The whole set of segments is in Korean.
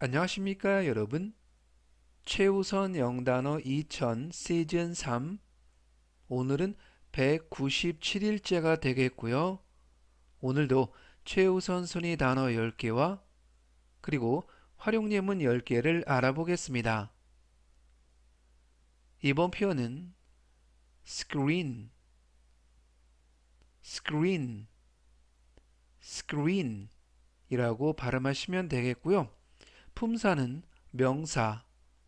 안녕하십니까 여러분 최우선 영단어 2000 시즌 3 오늘은 197일째가 되겠고요 오늘도 최우선 순위 단어 10개와 그리고 활용 예문 10개를 알아보겠습니다 이번 표현은 screen screen screen 이라고 발음하시면 되겠고요 품사는 명사,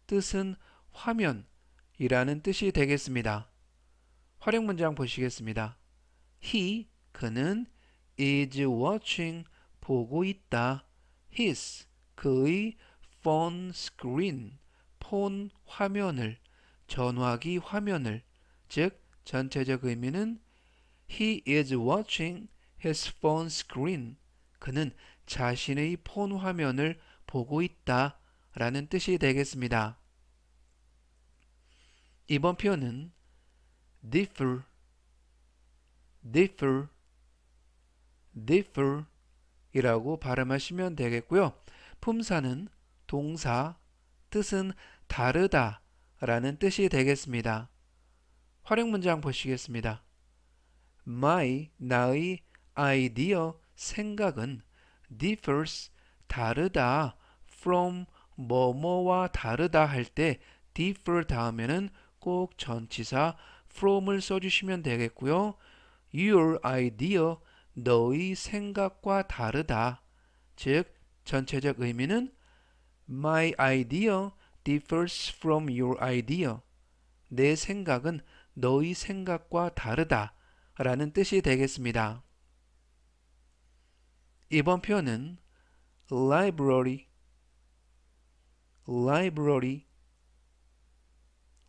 뜻은 화면이라는 뜻이 되겠습니다. 활용 문장 보시겠습니다. He, 그는 is watching, 보고 있다. his, 그의 phone screen, 폰 화면을, 전화기 화면을, 즉 전체적 의미는 He is watching his phone screen. 그는 자신의 폰 화면을 보고 있다 라는 뜻이 되겠습니다. 이번 표현은 differ, differ, differ 이라고 발음하시면 되겠고요. 품사는 동사, 뜻은 다르다 라는 뜻이 되겠습니다. 활용 문장 보시겠습니다. My, 나의 아이디어, 생각은 differs, 다르다 from 뭐뭐와 다르다 할 때 differ 다음에는 꼭 전치사 from을 써주시면 되겠고요. your idea 너의 생각과 다르다. 즉 전체적 의미는 my idea differs from your idea. 내 생각은 너의 생각과 다르다 라는 뜻이 되겠습니다. 이번 표현은 library library,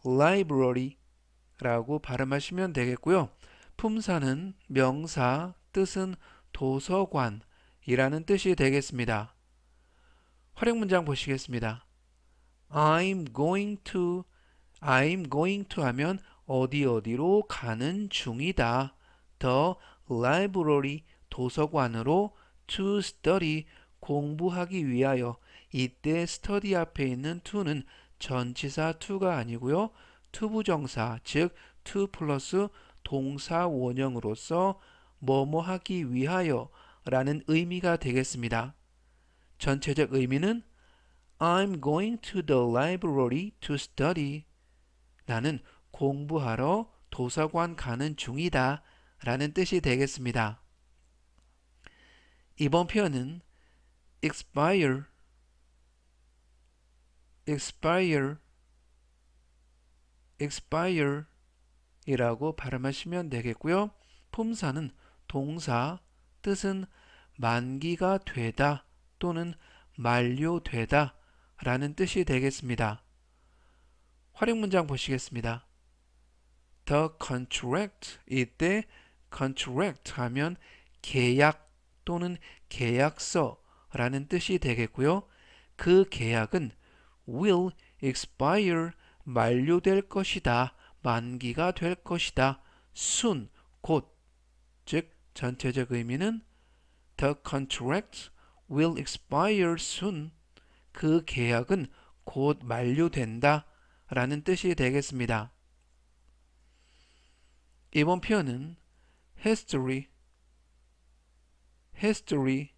library라고 발음하시면 되겠고요. 품사는 명사, 뜻은 도서관이라는 뜻이 되겠습니다. 활용 문장 보시겠습니다. I'm going to, I'm going to 하면 어디 어디로 가는 중이다. The library, 도서관으로 to study, 공부하기 위하여 이때 스터디 앞에 있는 to는 전치사 to가 아니고요. 투부정사 즉 to 플러스 동사 원형으로서 뭐뭐 하기 위하여 라는 의미가 되겠습니다. 전체적 의미는 I'm going to the library to study. 나는 공부하러 도서관 가는 중이다 라는 뜻이 되겠습니다. 이번 표현은 expire expire expire 이라고 발음하시면 되겠고요. 품사는 동사, 뜻은 만기가 되다 또는 만료되다 라는 뜻이 되겠습니다. 활용 문장 보시겠습니다. The contract 이때 contract 하면 계약 또는 계약서라는 뜻이 되겠고요. 그 계약은 will expire 만료될 것이다. 만기가 될 것이다. soon 곧. 즉 전체적 의미는 the contract will expire soon. 그 계약은 곧 만료된다. 라는 뜻이 되겠습니다. 이번 표현은 history, history,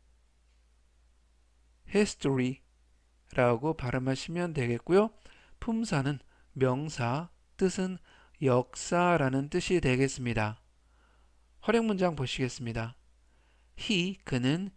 history 라고 발음하시면 되겠고요. 품사는 명사, 뜻은 역사라는 뜻이 되겠습니다. 활용 문장 보시겠습니다. He, 그는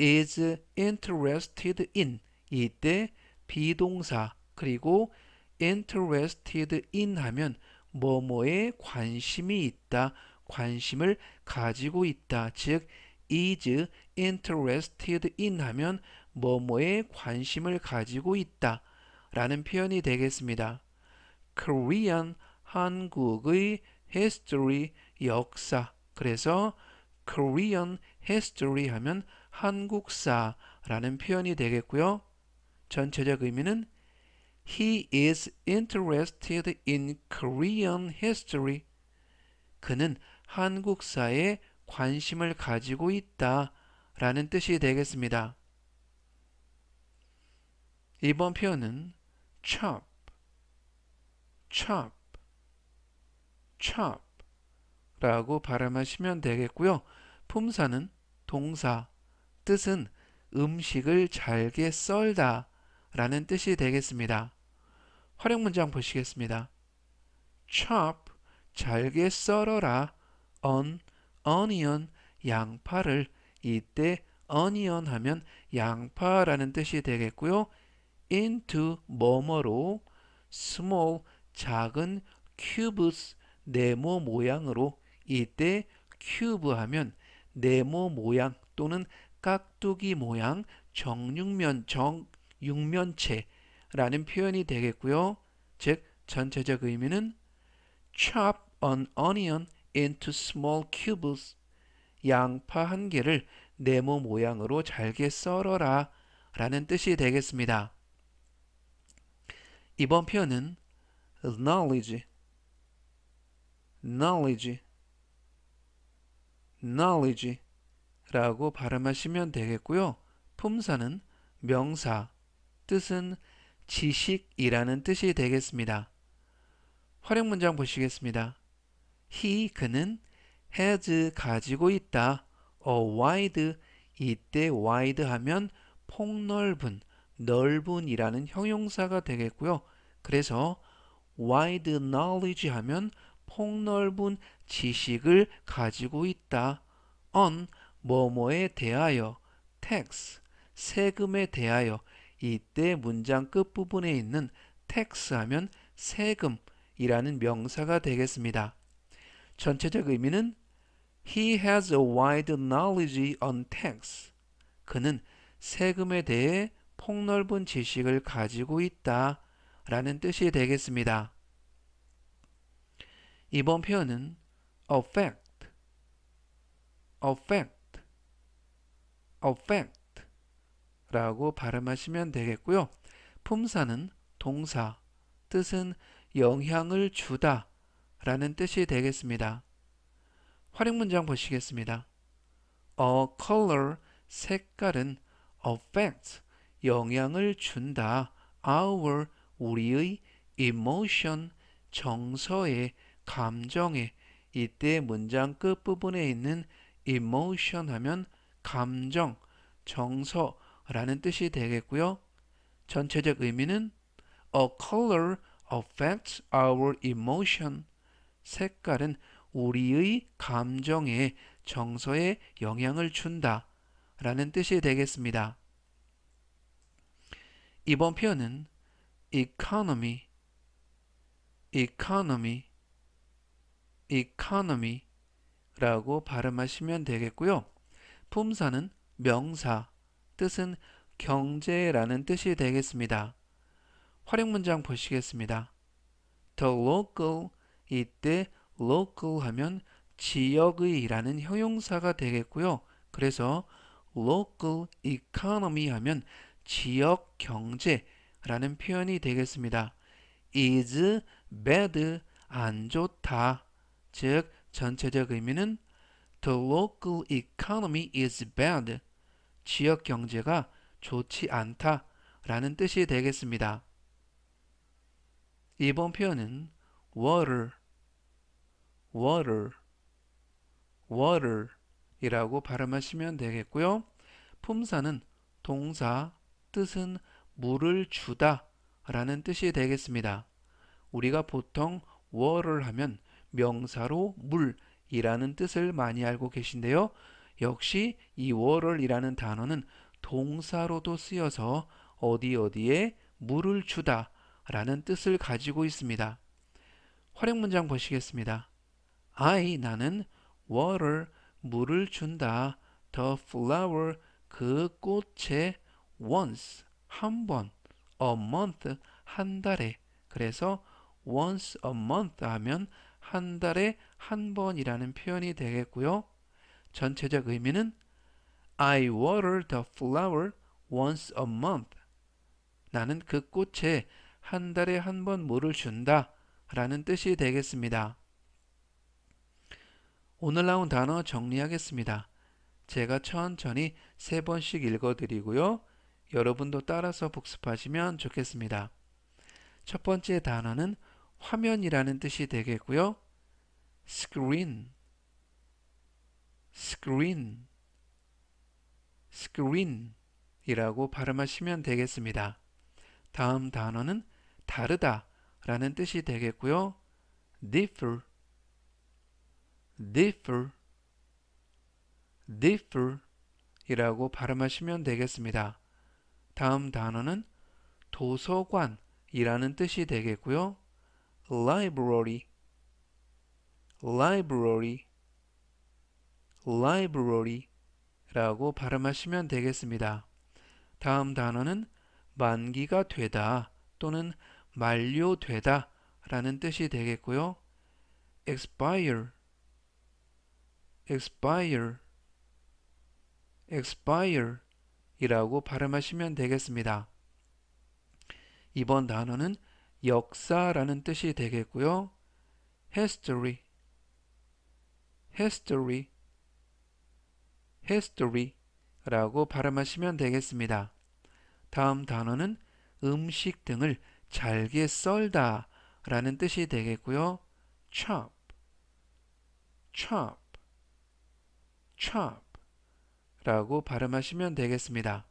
is interested in 이때 비동사 그리고 interested in 하면 뭐뭐에 관심이 있다. 관심을 가지고 있다. 즉 is interested in 하면 뭐뭐에 관심을 가지고 있다 라는 표현이 되겠습니다. Korean 한국의 history 역사 그래서 Korean history 하면 한국사라는 표현이 되겠고요. 전체적 의미는 He is interested in Korean history. 그는 한국사에 관심을 가지고 있다 라는 뜻이 되겠습니다. 이번 표현은 chop, chop, chop 라고 발음하시면 되겠고요. 품사는 동사, 뜻은 음식을 잘게 썰다 라는 뜻이 되겠습니다. 활용 문장 보시겠습니다. chop, 잘게 썰어라 on, onion, 양파를 이때 onion 하면 양파라는 뜻이 되겠고요. into 뭐뭐로 small 작은 cubes 네모 모양으로 이때 cube 하면 네모 모양 또는 깍두기 모양 정육면 정육면체라는 표현이 되겠고요. 즉 전체적 의미는 chop an onion into small cubes 양파 한 개를 네모 모양으로 잘게 썰어라 라는 뜻이 되겠습니다. 이번 표현은 knowledge, knowledge, knowledge 라고 발음하시면 되겠고요. 품사는 명사, 뜻은 지식이라는 뜻이 되겠습니다. 활용 문장 보시겠습니다. he, 그는 has 가지고 있다. a wide, 이때 wide 하면 폭넓은, 넓은이라는 형용사가 되겠고요. 그래서 wide knowledge 하면 폭넓은 지식을 가지고 있다. on 뭐뭐에 대하여 tax 세금에 대하여 이때 문장 끝부분에 있는 tax 하면 세금이라는 명사가 되겠습니다. 전체적 의미는 He has a wide knowledge on tax. 그는 세금에 대해 폭넓은 지식을 가지고 있다 라는 뜻이 되겠습니다. 이번 표현은 affect, affect, affect 라고 발음하시면 되겠고요. 품사는 동사, 뜻은 영향을 주다 라는 뜻이 되겠습니다. 활용 문장 보시겠습니다. A color, 색깔은 affects 영향을 준다. our 우리의 emotion 정서에 감정에 이때 문장 끝부분에 있는 emotion 하면 감정, 정서라는 뜻이 되겠고요. 전체적 의미는 a color affects our emotion. 색깔은 우리의 감정에 정서에 영향을 준다 라는 뜻이 되겠습니다. 이번 표현은 economy, economy, economy 라고 발음하시면 되겠고요. 품사는 명사, 뜻은 경제라는 뜻이 되겠습니다. 활용 문장 보시겠습니다. The local 이때 local 하면 지역의라는 형용사가 되겠고요. 그래서 local economy 하면 지역 경제라는 표현이 되겠습니다. is bad 안 좋다. 즉 전체적 의미는 the local economy is bad. 지역 경제가 좋지 않다라는 뜻이 되겠습니다. 이번 표현은 water, water, water 이라고 발음하시면 되겠고요. 품사는 동사 뜻은 물을 주다 라는 뜻이 되겠습니다. 우리가 보통 워를 하면 명사로 물이라는 뜻을 많이 알고 계신데요. 역시 이 워럴이라는 단어는 동사로도 쓰여서 어디 어디에 물을 주다 라는 뜻을 가지고 있습니다. 활용 문장 보시겠습니다. I 나는 water 물을 준다. The flower 그 꽃에 once 한 번, a month 한 달에 그래서 once a month 하면 한 달에 한 번이라는 표현이 되겠고요. 전체적 의미는 I water the flower once a month. 나는 그 꽃에 한 달에 한 번 물을 준다 라는 뜻이 되겠습니다. 오늘 나온 단어 정리하겠습니다. 제가 천천히 세 번씩 읽어드리고요. 여러분도 따라서 복습하시면 좋겠습니다. 첫 번째 단어는 화면이라는 뜻이 되겠고요. screen, screen, screen 이라고 발음하시면 되겠습니다. 다음 단어는 다르다 라는 뜻이 되겠고요. differ, differ, differ 이라고 발음하시면 되겠습니다. 다음 단어는 도서관이라는 뜻이 되겠고요. library, library, library 라고 발음하시면 되겠습니다. 다음 단어는 만기가 되다 또는 만료되다 라는 뜻이 되겠고요. expire, expire, expire 이라고 발음하시면 되겠습니다. 이번 단어는 역사라는 뜻이 되겠고요. history, history, history 라고 발음하시면 되겠습니다. 다음 단어는 음식 등을 잘게 썰다 라는 뜻이 되겠고요. chop, chop, chop 라고 발음하시면 되겠습니다.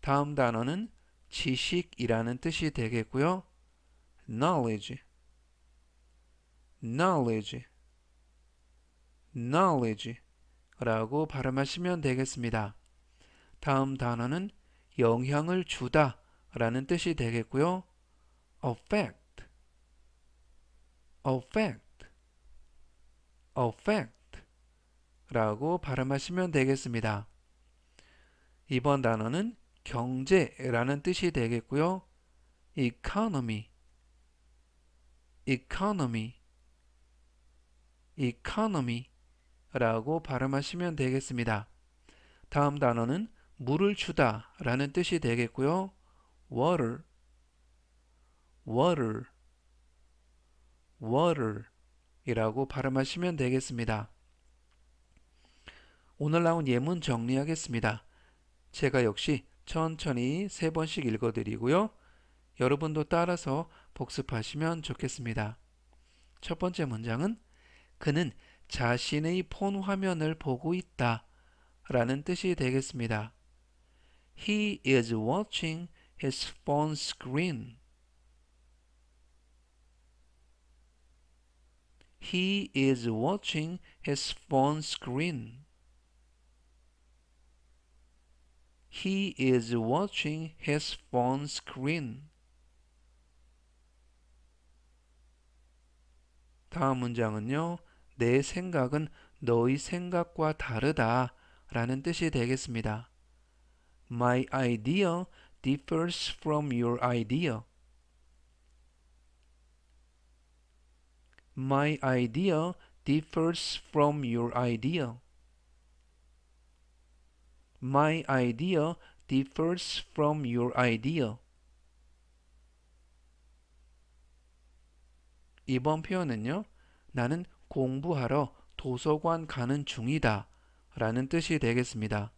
다음 단어는 지식이라는 뜻이 되겠고요. knowledge, knowledge, knowledge 라고 발음하시면 되겠습니다. 다음 단어는 영향을 주다 라는 뜻이 되겠고요. affect, affect, affect 라고 발음하시면 되겠습니다. 이번 단어는 경제라는 뜻이 되겠고요. economy, economy, economy 라고 발음하시면 되겠습니다. 다음 단어는 물을 주다 라는 뜻이 되겠고요. water, water, water 이라고 발음하시면 되겠습니다. 오늘 나온 예문 정리하겠습니다. 제가 역시 천천히 세 번씩 읽어드리고요. 여러분도 따라서 복습하시면 좋겠습니다. 첫 번째 문장은 그는 자신의 폰 화면을 보고 있다 라는 뜻이 되겠습니다. He is watching his phone screen. He is watching his phone screen. He is watching his phone screen. 다음 문장은요. 내 생각은 너희 생각과 다르다 라는 뜻이 되겠습니다. My idea differs from your idea. My idea differs from your idea. my idea differs from your idea. 이번 표현은요. 나는 공부하러 도서관 가는 중이다 라는 뜻이 되겠습니다.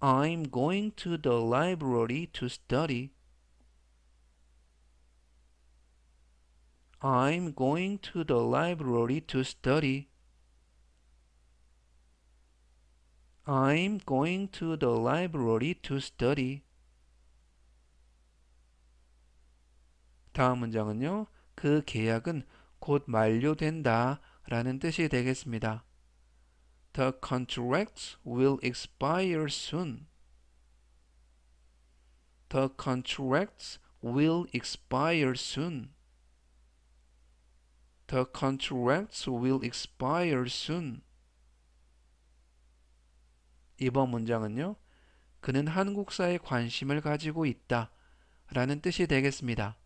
I'm going to the library to study. I'm going to the library to study. I'm going to the library to study. 다음 문장은요. 그 계약은 곧 만료된다 라는 뜻이 되겠습니다. The contract will expire soon. The contract will expire soon. The contract will expire soon. 2번 문장은요. 그는 한국사에 관심을 가지고 있다 라는 뜻이 되겠습니다.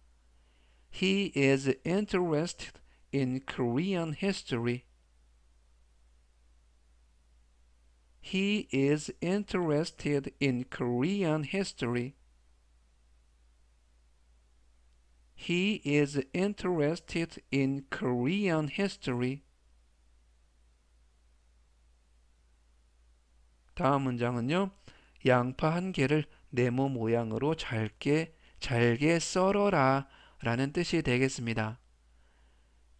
He is interested in Korean history. He is interested in Korean history. He is interested in Korean history. 다음 문장은요. 양파 한 개를 네모 모양으로 잘게 잘게 썰어라 라는 뜻이 되겠습니다.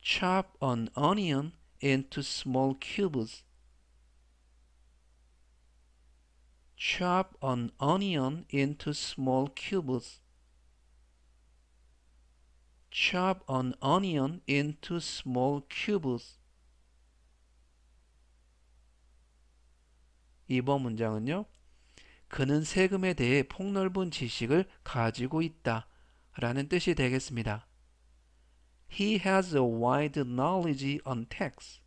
Chop an onion into small cubes. Chop an onion into small cubes. Chop an onion into small cubes. 2번 문장은요. 그는 세금에 대해 폭넓은 지식을 가지고 있다 라는 뜻이 되겠습니다. He has a wide knowledge on tax.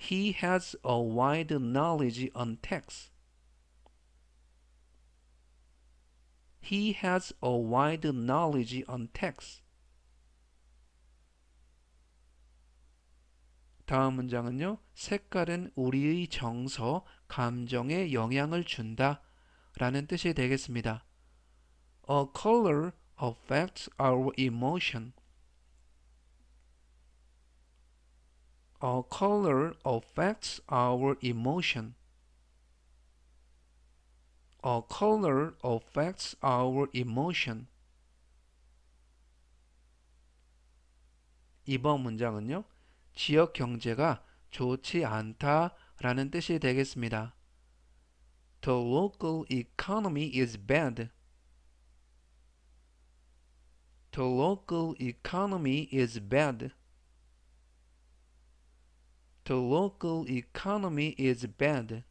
He has a wide knowledge on tax. He has a wide knowledge on tax. 다음 문장은요. 색깔은 우리의 정서, 감정에 영향을 준다 라는 뜻이 되겠습니다. A color affects our emotion. A color affects our emotion. A color affects our emotion. 이번 문장은요. 지역 경제가 좋지 않다라는 뜻이 되겠습니다. The local economy is bad. The local economy is bad. The local economy is bad.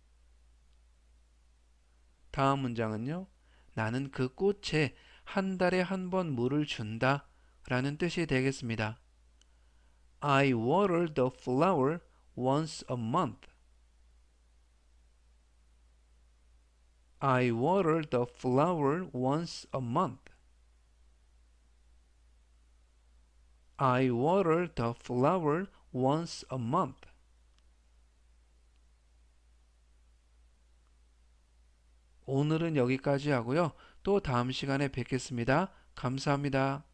다음 문장은요. 나는 그 꽃에 한 달에 한 번 물을 준다 라는 뜻이 되겠습니다. I water the flower once a month. I water the flower once a month. I water the flower once a month. 오늘은 여기까지 하고요. 또 다음 시간에 뵙겠습니다. 감사합니다.